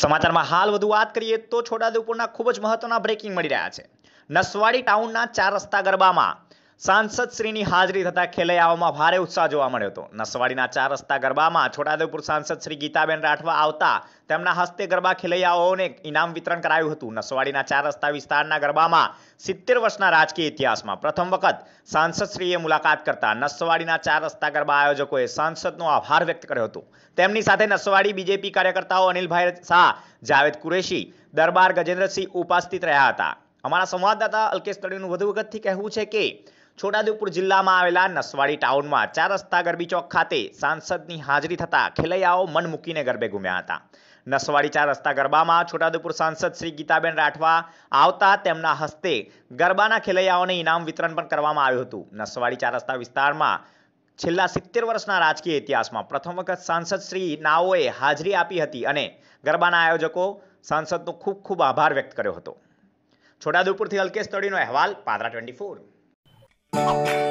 સમાચારમાં હાલ વધુ વાત કરીએ તો છોટાઉદેપુરના ખૂબ જ મહત્વના બ્રેકિંગ મળી રહ્યા છે નસવાડી ટાઉનના ચાર રસ્તા ગરબામાં સાંસદશ્રીની હાજરી થતા ખેલૈયાઓમાં ભારે ઉત્સાહ જોવા મળ્યો હતો નસવાડીના ચાર રસ્તા ગરબામાં છોટાઉદેપુર સાંસદ શ્રી ગીતાબેન રાઠવા આવતા તેમના હસ્તે ગરબા ખેલૈયાઓને ઇનામ વિતરણ કરાયું હતું નસવાડીના ચાર રસ્તા વિસ્તારના ગરબામાં સિત્તેર વર્ષના રાજકીય ઇતિહાસમાં પ્રથમ વખત સાંસદશ્રીએ મુલાકાત કરતા નસવાડીના ચાર રસ્તા ગરબા આયોજકોએ સાંસદનો આભાર વ્યક્ત કર્યો હતો તેમની સાથે નસવાડી બીજેપી કાર્યકર્તાઓ અનિલભાઈ શાહ જાવેદ કુરેશી દરબાર ગજેન્દ્રસિંહ ઉપસ્થિત રહ્યા હતા અમારા સંવાદદાતા અલ્કેશ તળીનું વધુ વખતથી કહેવું છે કે છોટાઉદેપુર જિલ્લામાં આવેલા નસવાડી ટાઉનમાં ચાર રસ્તા ગરબી ચોક ખાતે સાંસદની હાજરી થતા ખેલૈયાઓ મન મૂકીને ગરબે ઘૂમ્યા હતા નસવાડી ચાર રસ્તા ગરબામાં છોટાઉદેપુર સાંસદ શ્રી ગીતાબેન રાઠવા આવતા તેમના હસ્તે ગરબાના ખેલૈયાઓને ઇનામ વિતરણ પણ કરવામાં આવ્યું હતું નસવાડી ચાર રસ્તા વિસ્તારમાં છેલ્લા સિત્તેર વર્ષના રાજકીય ઇતિહાસમાં પ્રથમ વખત સાંસદ શ્રી નાઓએ હાજરી આપી હતી અને ગરબાના આયોજકો સાંસદનો ખૂબ ખૂબ આભાર વ્યક્ત કર્યો હતો છોટાઉદેપુરથી અલ્કેશ તળીનો અહેવાલ પાદરા ટ્વેન્ટી ફોર Oh.